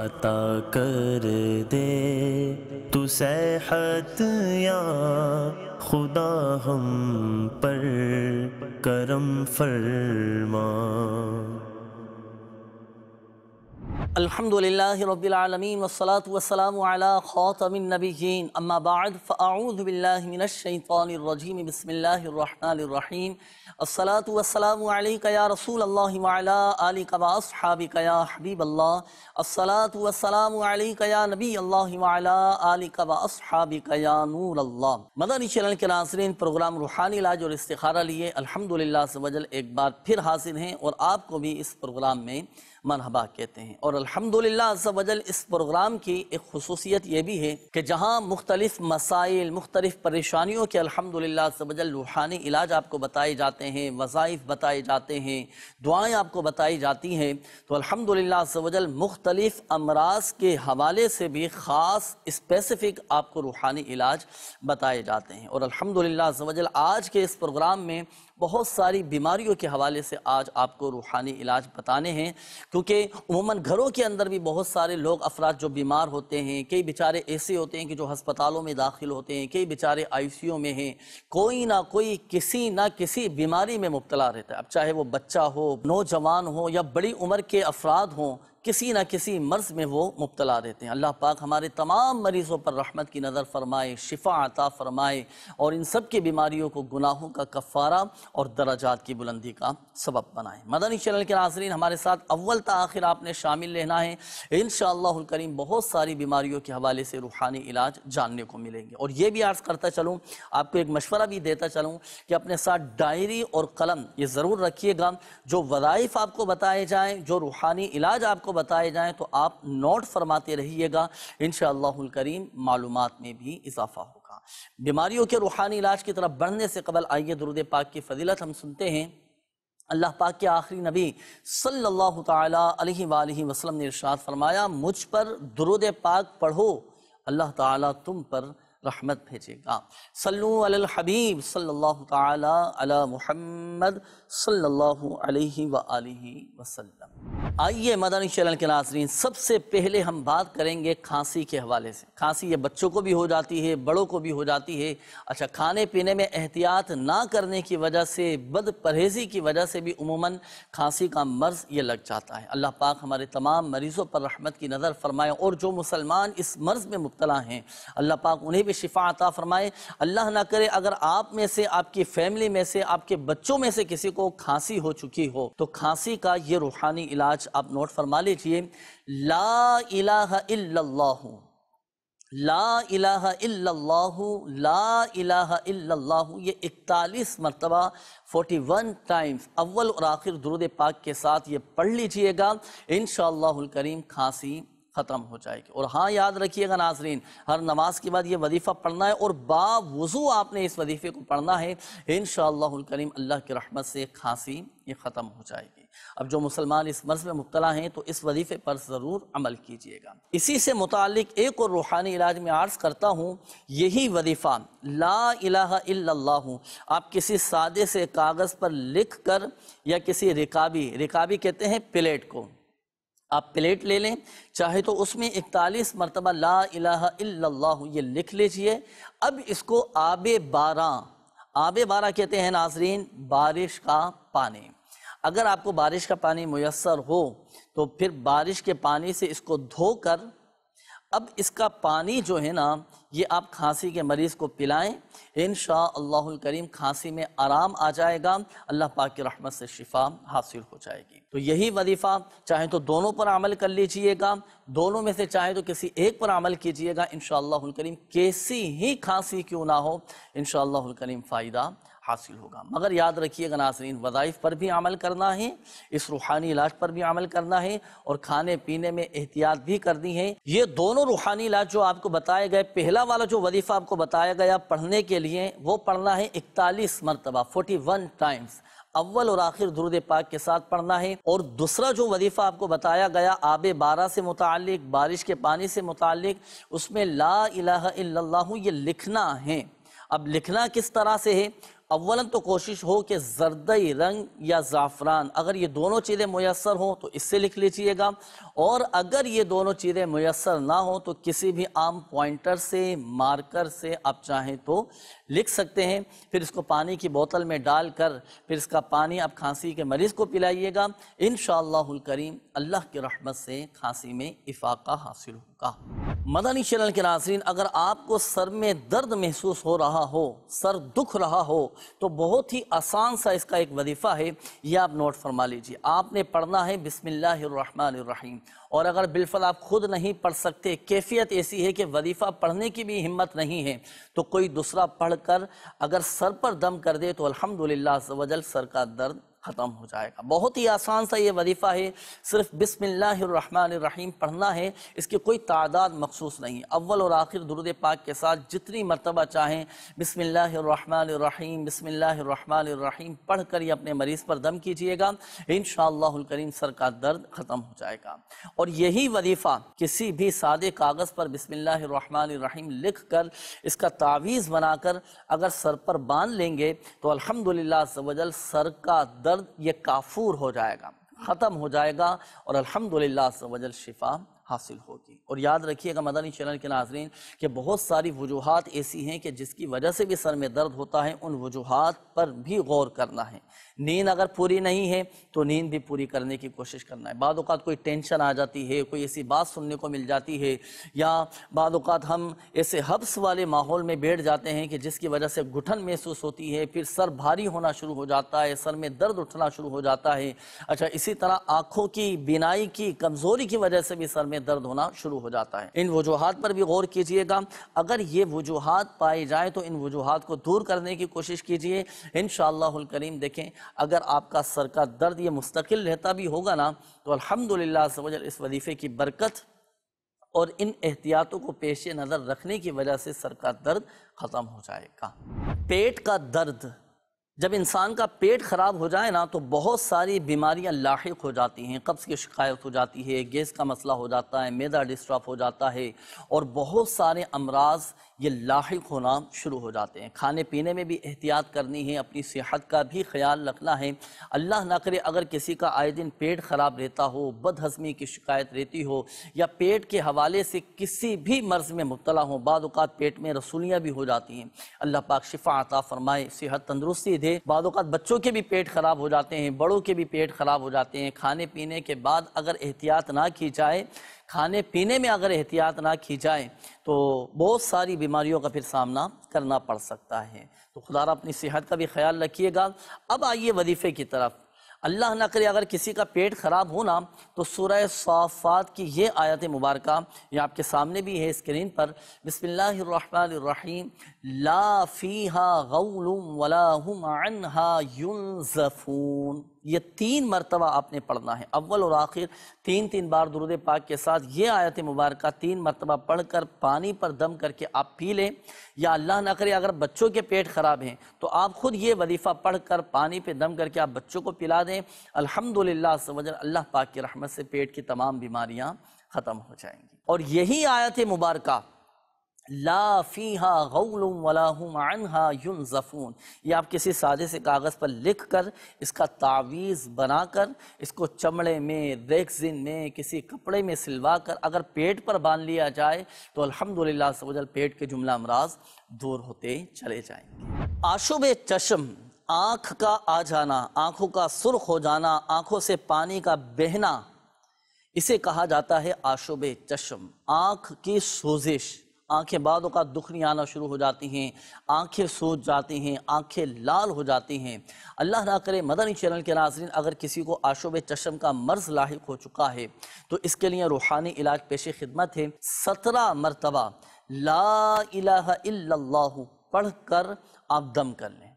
अता कर दे तू सेहत या खुदा हम पर करम फरमा अलहमदिल्लाबीआलमीन वसलात वसलाम ख़ातमिनबीन नबी अल्लाह कबासबिकया नूर अल्लाह के नाजरन प्रोग्राम रूहानी इलाज और वजल एक बार फिर हासिल हैं और आपको भी इस प्रोग्राम में मरहबा कहते हैं और अलहमदिल्लाजल इस प्रोग्राम की एक खसूसियत यह भी है कि जहाँ मुख्तलिफ मसाइल मुख्तलिफ परेशानियों के अलहमदिल्लाजल रूहानी इलाज आपको बताए जाते हैं वज़ाइफ बताए जाते हैं दुआएँ आपको बताई जाती हैं तो अलहमदिल्लाजल मुख्तलिफ अमराज के हवाले से भी ख़ास स्पेसिफ़िक आपको रूहानी इलाज बताए जाते हैं और अलहमदिल्लाजल आज के इस प्रोग्राम में बहुत सारी बीमारियों के हवाले से आज आपको रूहानी इलाज बताने हैं क्योंकि उमूमन घरों के अंदर भी बहुत सारे लोग अफराद जो बीमार होते हैं कई बेचारे ऐसे होते हैं कि जो हस्पतालों में दाखिल होते हैं कई बेचारे आई सी यू में हैं कोई ना कोई किसी ना किसी बीमारी में मुबतला रहता है अब चाहे वो बच्चा हो नौजवान हो या बड़ी उम्र के अफराद हों किसी न किसी मर्ज़ में वो मुबतला रहते हैं अल्लाह पाक हमारे तमाम मरीज़ों पर रहमत की नज़र फरमाए शिफा अता फरमाए और इन सब की बीमारियों को गुनाहों का कफ़ारा और दराजात की बुलंदी का सबब बनाए मदनी चैनल के नाजरीन हमारे साथ अव्वल त आखिर आपने शामिल रहना है इन करीम बहुत सारी बीमारियों के हवाले से रूहानी इलाज जानने को मिलेंगे और ये भी आर्ज़ करता चलूँ आपको एक मशवरा भी देता चलूँ कि अपने साथ डायरी और कलम ये ज़रूर रखिएगा जो वज़ाइफ आपको बताए जाएँ जो रूहानी इलाज आपको आपको बताए जाएँ तो आप नोट फरमाते रहिएगा इन शीम मालूम में भी इजाफा होगा बीमारियों के रूहानी इलाज की तरफ बढ़ने से कबल आइए दुरुद पाक की फजीलत हम सुनते हैं अल्लाह पाक के आखिरी नबी सल्लल्लाहु अलैहि वसल्लम ने इरशाद फरमाया मुझ पर दुरुद पाक पढ़ो अल्लाह ताला तुम पर रहमत भेजेगा सल्लु अल हबीब सल्लल्लाहु ताला अला सल्लल्लाहु अलैहि वसल्लम आइए मदानी चैनल के नाजरीन सबसे पहले हम बात करेंगे खांसी के हवाले से खांसी ये बच्चों को भी हो जाती है बड़ों को भी हो जाती है अच्छा खाने पीने में एहतियात ना करने की वजह से बद परहेज़ी की वजह से भी उमूमन खांसी का मर्ज़ ये लग जाता है अल्लाह पाक हमारे तमाम मरीज़ों पर रहमत की नज़र फरमाए और जो मुसलमान इस मर्ज़ में मुबतला हैं अल्लाह पाक उन्हें भी शिफा अता फरमाए अल्लाह ना करे अगर आप में से आपकी फ़ैमिली में से आपके बच्चों में से किसी को को खांसी हो चुकी हो तो खांसी का ये रूहानी इलाज आप नोट फरमा लीजिए ला इलाह इल्लल्लाहु ला इलाह इल्लल्लाहु ला इलाह इल्लल्लाहु ये इकतालीस मरतबा फोर्टी वन टाइम्स अव्वल और आखिर दुरुद पाक के साथ ये पढ़ लीजिएगा इन करीम खांसी ख़त्म हो जाएगी और हाँ याद रखिएगा नाजरीन हर नमाज के बाद ये वजीफ़ा पढ़ना है और बावज़ू आपने इस वजीफ़े को पढ़ना है इन करीम अल्लाह की रहमत से खांसी ये ख़त्म हो जाएगी अब जो मुसलमान इस मर्ज़ में मुबतला हैं तो इस वजीफ़े पर ज़रूर अमल कीजिएगा इसी से मुतक एक और रूहानी इलाज में आर्ज़ करता हूँ यही वजीफ़ा ला अल्लाह आप किसी सादे से कागज़ पर लिख कर या किसी रिकाबी रिकाबी कहते हैं प्लेट को आप प्लेट ले लें चाहे तो उसमें इकतालीस मरतबा ला इला ये लिख लीजिए अब इसको आब बारा आब बारा कहते हैं नाजरीन बारिश का पानी अगर आपको बारिश का पानी मैसर हो तो फिर बारिश के पानी से इसको धोकर अब इसका पानी जो है ना ये आप खांसी के मरीज़ को पिलाएं इन करीम खांसी में आराम आ जाएगा अल्लाह पाक की रहमत से शिफा हासिल हो जाएगी तो यही वजीफ़ा चाहे तो दोनों पर अमल कर लीजिएगा दोनों में से चाहे तो किसी एक पर अमल कीजिएगा इन करीम कैसी ही खांसी क्यों ना हो इन करीम फ़ायदा हासिल होगा मगर याद रखिएगा नासरीन वज़ाइफ पर भी अमल करना है इस रूहानी इलाज पर भी अमल करना है और खाने पीने में एहतियात भी करनी है ये दोनों रूहानी इलाज जो आपको बताए गए पहला वाला जो वजीफ़ा आपको बताया गया पढ़ने के लिए वो पढ़ना है इकतालीस मरतबा फोर्टी वन टाइम्स अव्वल और आखिर दुरुद पाक के साथ पढ़ना है और दूसरा जो वजीफ़ा आपको बताया गया आब बारा से मुतल बारिश के पानी से मुतल उसमें ला इलाह ये लिखना है अब लिखना किस तरह से है अवला तो कोशिश हो कि जरदई रंग या ज़ाफ़रान अगर ये दोनों चीज़ें मैसर हों तो इससे लिख लीजिएगा और अगर ये दोनों चीज़ें मैसर ना हों तो किसी भी आम पॉइंटर से मार्कर से आप चाहें तो लिख सकते हैं फिर इसको पानी की बोतल में डाल कर फिर इसका पानी आप खांसी के मरीज़ को पिलाइएगा इन करीम अल्लाह की रहमत से खांसी में इफाका हासिल होगा मदनी चैनल के नाजरीन अगर आपको सर में दर्द महसूस हो रहा हो सर दुख रहा हो तो बहुत ही आसान सा इसका एक वजीफ़ा है यह आप नोट फरमा लीजिए आपने पढ़ना है बिसमीम और अगर बिलफ़ल आप खुद नहीं पढ़ सकते कैफियत ऐसी है कि वजीफ़ा पढ़ने की भी हिम्मत नहीं है तो कोई दूसरा पढ़ कर अगर सर पर दम कर दे तो अलहमदिल्ला वजल सर का दर्द ख़त्म हो जाएगा बहुत ही आसान सा ये वजीफ़ा है सिर्फ बिसमीम पढ़ना है इसकी कोई तादाद मखसूस नहीं अव्वल और आखिर दुरुद पाक के साथ जितनी मरतबा चाहें बिसमीम बिसमीम पढ़ कर ही अपने मरीज़ पर दम कीजिएगा इन करीम सर का दर्द ख़त्म हो जाएगा और यही वजीफ़ा किसी भी सादे कागज़ पर बिसमीम लिख कर इसका तावीज़ बनाकर अगर सर पर बांध लेंगे तो अलहमदिल्ला सर का दर्द दर्द ये काफूर हो जाएगा ख़त्म हो जाएगा और अल्हम्दुलिल्लाह वजल शिफा हासिल होगी और याद रखिएगा मदनी चैनल के नाजरीन कि बहुत सारी वजूहत ऐसी हैं कि जिसकी वजह से भी सर में दर्द होता है उन वजूहत पर भी गौर करना है नींद अगर पूरी नहीं है तो नींद भी पूरी करने की कोशिश करना है बाद अवत कोई टेंशन आ जाती है कोई ऐसी बात सुनने को मिल जाती है या बाद अवत हम ऐसे हब्स वाले माहौल में बैठ जाते हैं कि जिसकी वजह से घुटन महसूस होती है फिर सर भारी होना शुरू हो जाता है सर में दर्द उठना शुरू हो जाता है अच्छा इसी तरह आँखों की बीनाई की कमज़ोरी की वजह से भी सर में दर्द होना शुरू हो जाता है इन वजूहत पर भी गौर कीजिएगा अगर ये वजूहत पाई जाए तो इन वजूहत को दूर करने की कोशिश कीजिए इन करीम देखें अगर आपका सर का दर्द ये मुस्तकिल रहता भी होगा ना तो अल्हम्दुलिल्लाह इस वजीफ़े की बरकत और इन एहतियातों को पेश नज़र रखने की वजह से सर का दर्द ख़त्म हो जाएगा पेट का दर्द जब इंसान का पेट ख़राब हो जाए ना तो बहुत सारी बीमारियां लाक हो जाती हैं कब्ज़ की शिकायत हो जाती है गैस का मसला हो जाता है मैदा डिस्टर्ब हो जाता है और बहुत सारे अमराज ये लाक होना शुरू हो जाते हैं खाने पीने में भी एहतियात करनी है अपनी सेहत का भी ख्याल रखना है अल्लाह ना करे अगर किसी का आए दिन पेट ख़राब रहता हो बद हज़मी की शिकायत रहती हो या पेट के हवाले से किसी भी मर्ज़ में मुबतला हो बाद पेट में रसूलियाँ भी हो जाती हैं अल्लाह पाक शिफा आता फरमाए सेहत तंदरुस्ती दे बात बच्चों के भी पेट ख़राब हो जाते हैं बड़ों के भी पेट ख़राब हो जाते हैं खाने पीने के बाद अगर एहतियात ना की जाए खाने पीने में अगर एहतियात ना की जाए तो बहुत सारी बीमारियों का फिर सामना करना पड़ सकता है तो खुदा अपनी सेहत का भी ख्याल रखिएगा अब आइए वजीफ़े की तरफ अल्लाह ना करे अगर किसी का पेट ख़राब हो ना तो सूरह सफ़ात की ये आयत मुबारक ये आपके सामने भी है स्क्रीन पर बसमीम लाफ़ी हा गौलम वलाहम अनहा यून ये तीन मरतबा आपने पढ़ना है अव्वल और आखिर तीन तीन बार दुरुद पाक के साथ ये आयत मुबारक तीन मरतबा पढ़ कर पानी पर दम करके आप पी लें या अल्लाह ना करे अगर बच्चों के पेट ख़राब हैं तो आप ख़ुद ये वजीफ़ा पढ़ कर पानी पर दम करके आप बच्चों को पिला दें अलहमदिल्ला अल्लाह पाक की रहमत से पेट की तमाम बीमारियाँ ख़त्म हो जाएंगी और यही आयत मुबारक ला फ़ीहा गौलम वलाहम अनहा यून जफ़ून ये आप किसी सादे से कागज़ पर लिख कर इसका तावीज़ बना कर इसको चमड़े में रेक्सिन में किसी कपड़े में सिलवा कर अगर पेट पर बांध लिया जाए तो से सवजल पेट के जुमला अमराज दूर होते चले जाएंगे आशुब चशम आँख का आ जाना आँखों का सुरख हो जाना आँखों से पानी का बहना इसे कहा जाता है आशुब चशम आँख की सोजिश आंखें बाद दुखनी आना शुरू हो जाती हैं आंखें सोच जाती हैं आंखें लाल हो जाती हैं अल्लाह ना करे मदनी चैनल के नाजरन अगर किसी को आशोब चशम का मर्ज लाक हो चुका है तो इसके लिए रूहानी इलाज पेश खिदमत है सत्रह मरतबा ला इला पढ़ कर आप दम कर लें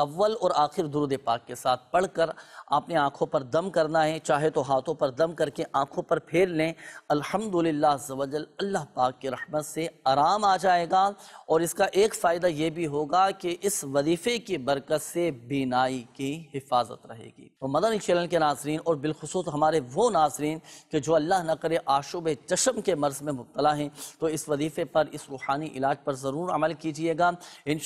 अव्वल और आखिर दुरुद पाक के साथ पढ़कर आपने आंखों पर दम करना है चाहे तो हाथों पर दम करके आंखों पर फेर लें अल्हम्दुलिल्लाह जवजल अल्लाह पाक की रहमत से आराम आ जाएगा और इसका एक फ़ायदा ये भी होगा कि इस वजीफ़े की बरकत से बीनाई की हिफाजत रहेगी तो मदन चैनल के नाजरन और बिलखसूस हमारे वो नाजरन के जो अल्लाह न करे आशुब चशम के मर्ज में मुबतला हैं तो इस वजीफ़े पर इस रूहानी इलाज पर ज़रूर अमल कीजिएगा इन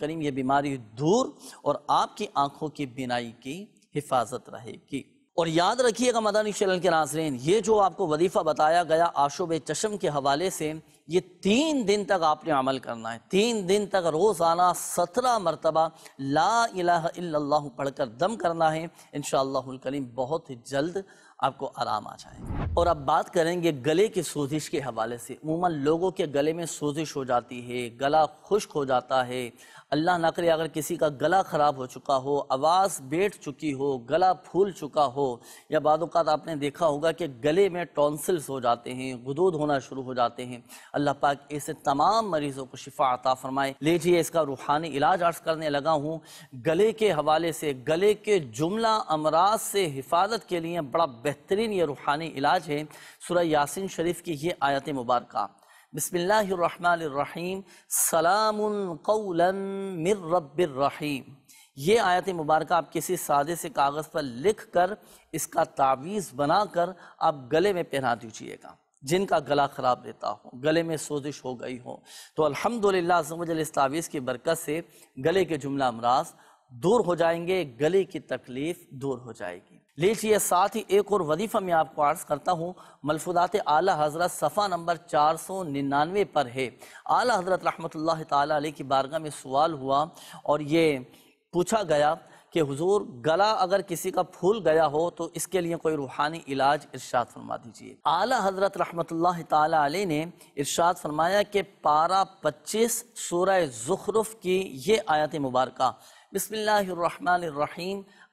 करीम ये बीमारी दूर और आपकी आंखों की बिनाई की हिफाजत रहेगी और याद रखिएगा मदानी चैनल के नाजरन ये जो आपको वजीफ़ा बताया गया आशोब चशम के हवाले से ये तीन दिन तक आपने अमल करना है तीन दिन तक रोज़ाना सत्रह मरतबा ला इलाह पढ़ दम करना है इन करीम बहुत ही जल्द आपको आराम आ जाए और अब बात करेंगे गले की सोजिश के हवाले से उमूा लोगों के गले में सोजिश हो जाती है गला खुश्क हो जाता है अल्लाह ना करे अगर किसी का गला ख़राब हो चुका हो आवाज़ बैठ चुकी हो गला फूल चुका हो या बाद आपने देखा होगा कि गले में टॉन्सल्स हो जाते हैं गुदूद होना शुरू हो जाते हैं अल्लाह पाक ऐसे तमाम मरीज़ों को शिफा अता फरमाए लीजिए इसका रूहानी इलाज अर्ज करने लगा हूँ गले के हवाले से गले के जुमला अमराज से हिफाजत के लिए बड़ा बेहतरीन ये रूहानी इलाज है सुरह यासिन शरीफ की ये आयत मुबारक बसमीम सलामरबीम ये आयत मुबारक आप किसी सादे से कागज़ पर लिख कर इसका तावीज़ बनाकर आप गले में पहना दीजिएगा जिनका गला ख़राब रहता हो गले में सोजिश हो गई हो तो अल्हम्दुलिल्लाह समझल इस तावीज़ की बरकत से गले के जुमला अमराज दूर हो जाएंगे गले की तकलीफ़ दूर हो जाएगी लीजिए साथ ही एक और वजीफा मैं आपको अर्ज करता हूँ मलफूदात आला हजरत सफ़ा नंबर चार सौ निन्यानवे पर है आला हजरत रहमत ताली की बारगाह में सवाल हुआ और ये पूछा गया कि हुजूर गला अगर किसी का फूल गया हो तो इसके लिए कोई रूहानी इलाज इरशाद फरमा दीजिए आला हजरत रहमत ताली ने इरशाद फरमाया कि पारा पच्चीस सूर्य जुखरुफ़ की ये आयत मुबारक बसमिल्लर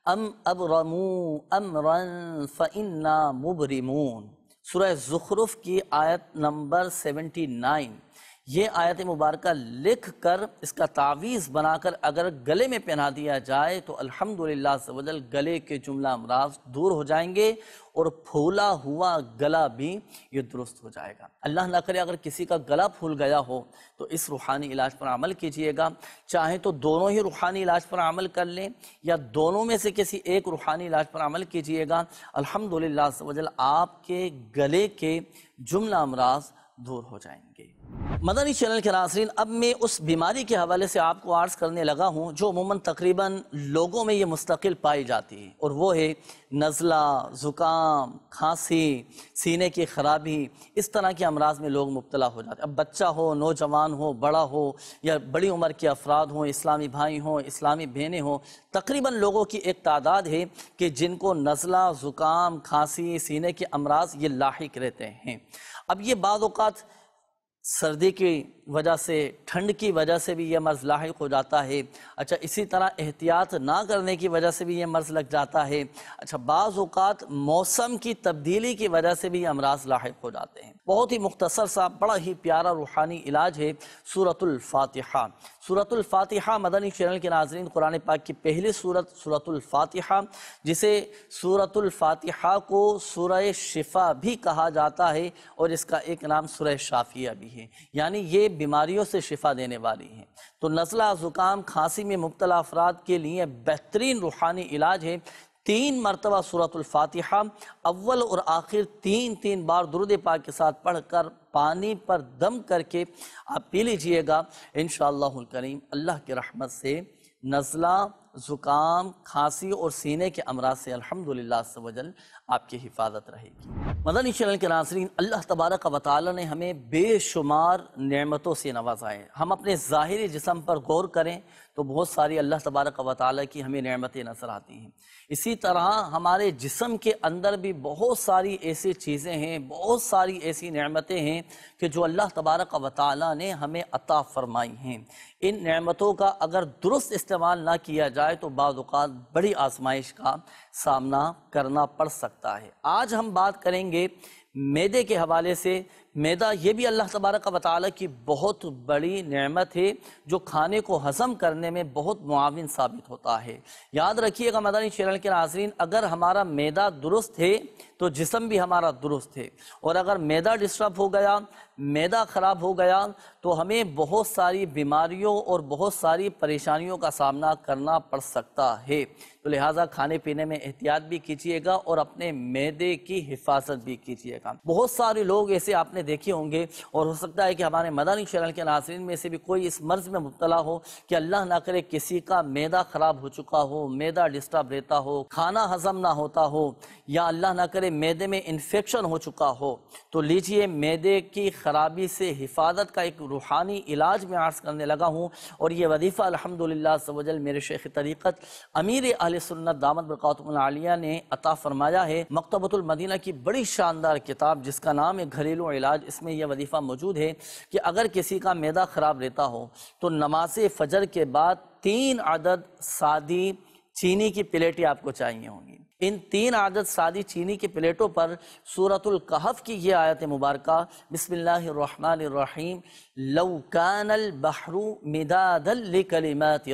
أم أبرموا أمرا فإنا مبرمون سورہ زخرف کی آیت نمبر 79 ये आयत मुबारक लिख कर इसका तावीज़ बनाकर अगर गले में पहना दिया जाए तो अल्हम्दुलिल्लाह से वजल गले के जुमला अमराज दूर हो जाएंगे और फूला हुआ गला भी ये दुरुस्त हो जाएगा अल्लाह ना करे अगर किसी का गला फूल गया हो तो इस रूहानी इलाज पर अमल कीजिएगा चाहे तो दोनों ही रूहानी इलाज पर अमल कर लें या दोनों में से किसी एक रूहानी इलाज पर अमल कीजिएगा अलहमदिल्ला से वजल आपके गले के जुमला अमराज दूर हो जाएंगे मदनी चैनल के नासरीन अब मैं उस बीमारी के हवाले से आपको आर्ज़ करने लगा हूँ जो अमूमन तकरीबन लोगों में ये मुस्तकिल पाई जाती है और वो है नज़ला ज़ुकाम खांसी सीने की खराबी इस तरह के अमराज में लोग मुबतला हो जाते अब बच्चा हो नौजवान हो बड़ा हो या बड़ी उम्र के अफराद हों इस्लामी भाई हों इस्लामी बहनें हों तकरीबन लोगों की एक तादाद है कि जिनको नज़ला ज़ुकाम खांसी सीने के अमराज ये लाक रहते हैं अब ये बाद सर्दी की वजह से ठंड की वजह से भी यह मर्ज़ लाक हो जाता है अच्छा इसी तरह एहतियात ना करने की वजह से भी यह मर्ज़ लग जाता है अच्छा बाज़ात मौसम की तब्दीली की वजह से भी अमराज लाक हो जाते हैं बहुत ही मुख्तसर सा बड़ा ही प्यारा रूहानी इलाज है सूरतुल्फातिहा सूरतुल्फातिहा मदनी चैनल के नाजरन कुरान पाक की पहली सूरत सूरतुल्फातिहा जिसे सूरतुल्फातिहा को सुरह शिफा भी कहा जाता है और इसका एक नाम सुरह शाफिया भी है यानी ये बीमारियों से शिफा देने वाली है तो नज़ला ज़ुकाम खांसी में मुबतला अफराद के लिए बेहतरीन रूहानी इलाज है तीन मरतबा सूरतफ़ातिहा अव्वल और आखिर तीन तीन बार दुरुद पाक के साथ पढ़ कर पानी पर दम करके आप पी लीजिएगा इन करीम अल्लाह की रहमत से नज़ला ज़ुकाम खांसी और सीने के अमराज से अल्हम्दुलिल्लाह वजल आपकी हिफाजत रहेगी मदनी चैनल के नाजरीन अल्लाह तबारक वाली ने हमें बेशुमार नमतों से नवाजा है हम अपने ज़ाहरी जिसम पर गौर करें तो बहुत सारी अल्लाह तबारक व की हमें नमतें नज़र आती हैं इसी तरह हमारे जिसम के अंदर भी बहुत सारी ऐसी चीज़ें हैं बहुत सारी ऐसी नमतें हैं कि जो अल्लाह तबारक व ने हमें अता फ़रमाई हैं इन नमतों का अगर दुरुस्त इस्तेमाल ना किया जाए तो बाद बड़ी आजमाइश का सामना करना पड़ सकता है आज हम बात करेंगे मैदे के हवाले से मैदा ये भी अल्लाह तबारक व की बहुत बड़ी नेमत है जो खाने को हजम करने में बहुत मुआविन साबित होता है याद रखिएगा मदानी चैनल के नाजरीन अगर हमारा मैदा दुरुस्त है तो जिसम भी हमारा दुरुस्त है और अगर मैदा डिस्टर्ब हो गया मैदा ख़राब हो गया तो हमें बहुत सारी बीमारियों और बहुत सारी परेशानियों का सामना करना पड़ सकता है तो लिहाजा खाने पीने में एहतियात भी कीजिएगा और अपने मैदे की हिफाजत भी कीजिएगा बहुत सारे लोग ऐसे आपने देखे होंगे और हो सकता है कि हमारे मदानी चैनल के नाजरन में से भी कोई इस मर्ज़ में मुबला हो कि अल्लाह ना करे किसी का मैदा ख़राब हो चुका हो मैदा डिस्टर्ब रहता हो खाना हजम ना होता हो या अल्लाह ना करे हमारे मैदे में इन्फेक्शन हो चुका हो तो लीजिए मैदे की ख़राबी से हिफाजत का एक रूहानी इलाज में आर्ज़ करने लगा हूँ और ये वजीफ़ा अलहमदिल्ला सवजल मेरे शेख तरीक़त अमीर आल सुन्नत दामद बरक़ातमिया ने अता फ़रमाया है मकतबतुलमदीना की बड़ी शानदार किताब जिसका नाम है घरेलू इलाज इसमें यह वजीफ़ा मौजूद है कि अगर किसी का मैदा ख़राब रहता हो तो नमाज फ़जर के बाद तीन आदद सादी चीनी की प्लेटें आपको चाहिए होंगी इन तीन आदत सादी चीनी की प्लेटों पर सूरतुल कहफ की यह आयत मुबारक बसमीम लौकानल बहरू मिदादल कलिमात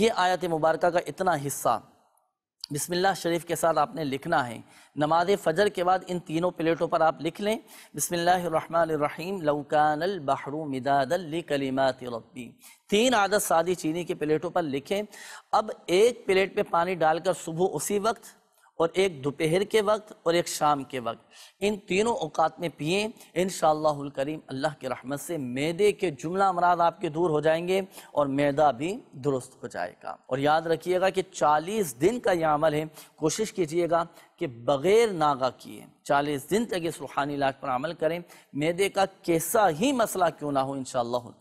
ये आयत मुबारक का इतना हिस्सा बिस्मिल्लाह शरीफ के साथ आपने लिखना है नमाज फ़जर के बाद इन तीनों प्लेटों पर आप लिख लें बिसमीम लौकानल बहरू मिदादल कलीमत रब्बी तीन आदत सादी चीनी की प्लेटों पर लिखें अब एक प्लेट पे पानी डालकर सुबह उसी वक्त और एक दोपहर के वक्त और एक शाम के वक्त इन तीनों औकात में पिए इन करीम अल्लाह के रहमत से मैदे के जुमला अमराज आपके दूर हो जाएंगे और मैदा भी दुरुस्त हो जाएगा और याद रखिएगा कि 40 दिन का यह अमल है कोशिश कीजिएगा कि बग़ैर नागा किए 40 दिन तक इस रूहानी इलाज पर अमल करें मैदे का कैसा ही मसला क्यों ना हो इन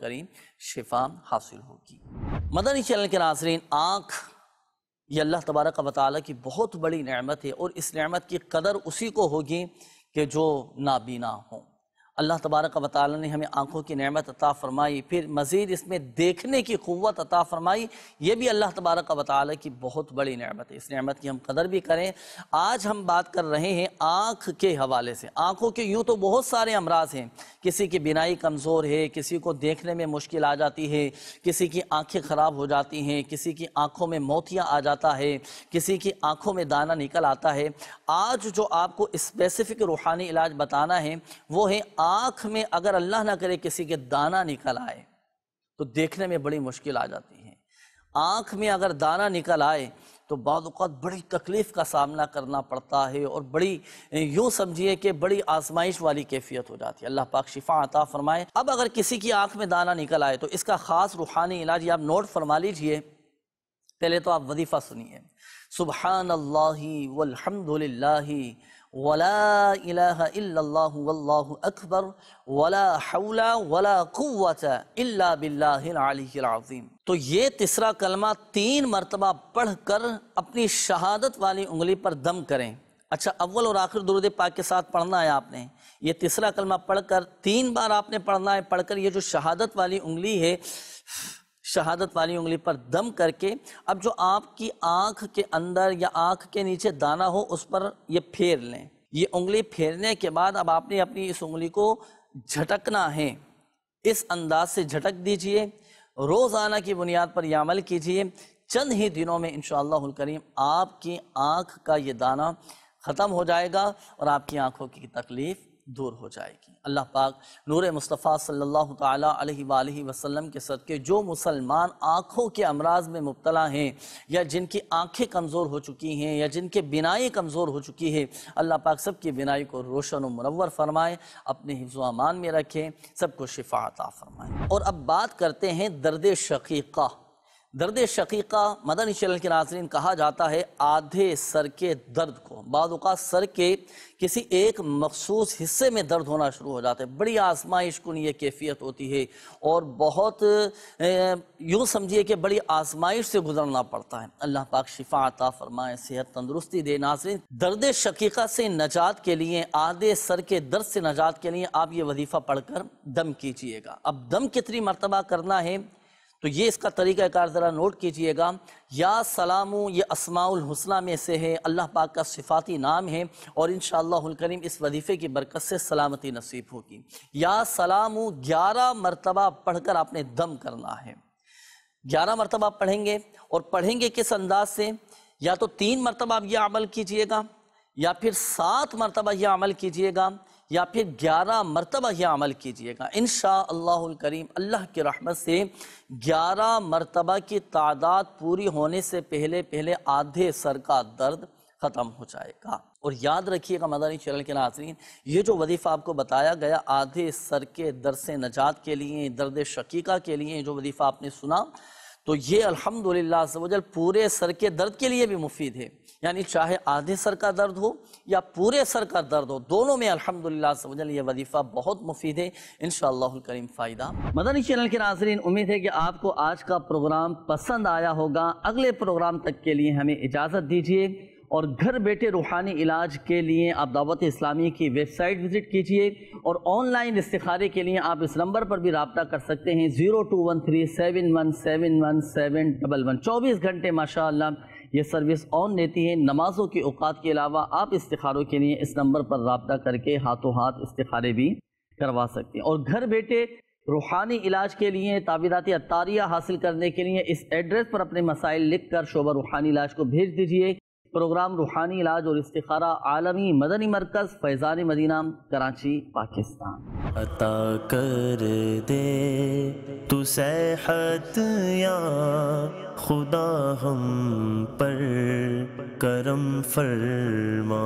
करीम शिफा हासिल होगी मदनी चैनल के नासरीन आँख ये अल्लाह तबारक व ताली की बहुत बड़ी नमत है और इस नमत की कदर उसी को होगी कि जो नाबीना हों अल्लाह तबारक व ने हमें आँखों की नमत अता फ़रमाई फिर मज़ीद इसमें देखने की क़वत अता फ़रमाई ये भी अल्लाह तबारक व की बहुत बड़ी नमत है इस नमत की हम कदर भी करें आज हम बात कर रहे हैं आँख के हवाले से आँखों के यूँ तो बहुत सारे अमराज हैं किसी की बिनाई कमज़ोर है किसी को देखने में मुश्किल आ जाती है किसी की आँखें ख़राब हो जाती हैं किसी की आँखों में मोतियाँ आ जाता है किसी की आँखों में दाना निकल आता है आज जो आपको स्पेसिफ़िक रूहानी इलाज बताना है वो है आंख में अगर अल्लाह ना करे किसी के दाना निकल आए तो देखने में बड़ी मुश्किल आ जाती है आंख में अगर दाना निकल आए तो बाद बड़ी तकलीफ़ का सामना करना पड़ता है और बड़ी यूँ समझिए कि बड़ी आजमाइश वाली कैफियत हो जाती है अल्लाह पाक शिफा आता फरमाए अब अगर किसी की आंख में दाना निकल आए तो इसका ख़ास रूहानी इलाज आप नोट फरमा लीजिए पहले तो आप वजीफ़ा सुनिए सुबह अल्लाह वलहमदिल्ला वला ولا حول ولا हौला वला بالله العلي العظيم तो ये तीसरा कलमा तीन मरतबा पढ़ कर अपनी शहादत वाली उंगली पर दम करें अच्छा अव्वल और आखिर दुरुद पाक के साथ पढ़ना है आपने ये तीसरा कलमा पढ़कर तीन बार आपने पढ़ना है पढ़कर ये जो शहादत वाली उंगली है शहादत वाली उंगली पर दम करके अब जो आपकी आंख के अंदर या आंख के नीचे दाना हो उस पर ये फेर लें ये उंगली फेरने के बाद अब आपने अपनी इस उंगली को झटकना है इस अंदाज से झटक दीजिए रोज़ाना की बुनियाद पर यह अमल कीजिए चंद ही दिनों में इन करीम आपकी आँख का ये दाना ख़त्म हो जाएगा और आपकी आँखों की तकलीफ़ दूर हो जाएगी अल्लाह पाक नूर मुस्तफ़ा सल्लल्लाहु अलैहि वसल्लम के सदक़े जो मुसलमान आँखों के अमराज में मुबतला हैं या जिनकी आँखें कमज़ोर हो चुकी हैं या जिनके बिनाई कमज़ोर हो चुकी है अल्लाह पाक सब की बिनाई को रोशन व मनवर फ़रमाए अपने हिफ्ज़ अमान में रखें सबको शिफात आ और अब बात करते हैं दर्द शकीक़ा दर्द शकीका मदन चैनल के नाजरन कहा जाता है आधे सर के दर्द को बाद सर के किसी एक मखसूस हिस्से में दर्द होना शुरू हो जाता है बड़ी आजमाइश कन ये कैफियत होती है और बहुत यूँ समझिए कि बड़ी आजमाइश से गुजरना पड़ता है अल्लाह पाक शिफा आता फरमाए सेहत तंदरुस्ती दे नाजरन दर्द शकीका से नजात के लिए आधे सर के दर्द से नजात के लिए आप ये वजीफ़ा पढ़ कर दम कीजिएगा अब दम कितनी मरतबा करना है तो ये इसका तरीका कार ज़रा नोट कीजिएगा या सलामू ये असमाउल हुसना में से है अल्लाह पाक का सिफाती नाम है और इन करीम इस वजीफ़े की बरकत से सलामती नसीब होगी या सलामू ग्यारह मरतबा पढ़कर आपने दम करना है ग्यारह मरतबा पढ़ेंगे और पढ़ेंगे किस अंदाज से या तो तीन मरतबा आप यह अमल कीजिएगा या फिर सात मरतबा यह अमल कीजिएगा या फिर ग्यारह मरतबा यह अमल कीजिएगा इन करीम अल्लाह की रहमत से ग्यारह मरतबा की तादाद पूरी होने से पहले पहले आधे सर का दर्द ख़त्म हो जाएगा और याद रखिएगा मदानी चैनल के नाजरीन ये जो वजीफ़ा आपको बताया गया आधे सर के दर से नजात के लिए दर्द शकीका के लिए जो वजीफ़ा आपने सुना तो ये अल्हम्दुलिल्लाह वजल पूरे सर के दर्द के लिए भी मुफीद है यानी चाहे आधे सर का दर्द हो या पूरे सर का दर्द हो दोनों में अल्हम्दुलिल्लाह अल्हम्दुलिल्लाह ये वजीफ़ा बहुत मुफीद है इन करीम फ़ायदा मदनी चैनल के नाजरीन उम्मीद है कि आपको आज का प्रोग्राम पसंद आया होगा अगले प्रोग्राम तक के लिए हमें इजाज़त दीजिए और घर बैठे रूहानी इलाज के लिए आप दावत इस्लामी की वेबसाइट विज़िट कीजिए और ऑनलाइन इस्तारे के लिए आप इस नंबर पर भी रबता कर सकते हैं zero two one three seven one seven one seven double one चौबीस घंटे माशा ये सर्विस ऑन रहती है नमाजों के अवात के अलावा आप इस्तारों के लिए इस नंबर पर रबता करके हाथों हाथ इस्तारे भी करवा सकते हैं और घर बैठे रूहानी इलाज के लिए तावीराती अतारिया हासिल करने के लिए इस एड्रेस पर अपने मसाइल लिख कर शोबा रूहानी इलाज को भेज दीजिए प्रोग्राम रूहानी इलाज और इस्तारा आलमी मदनी मरकज़ फैज़ान मदीना कराची पाकिस्तान अता कर दे तू सेहत या खुदा हम पर करम फरमा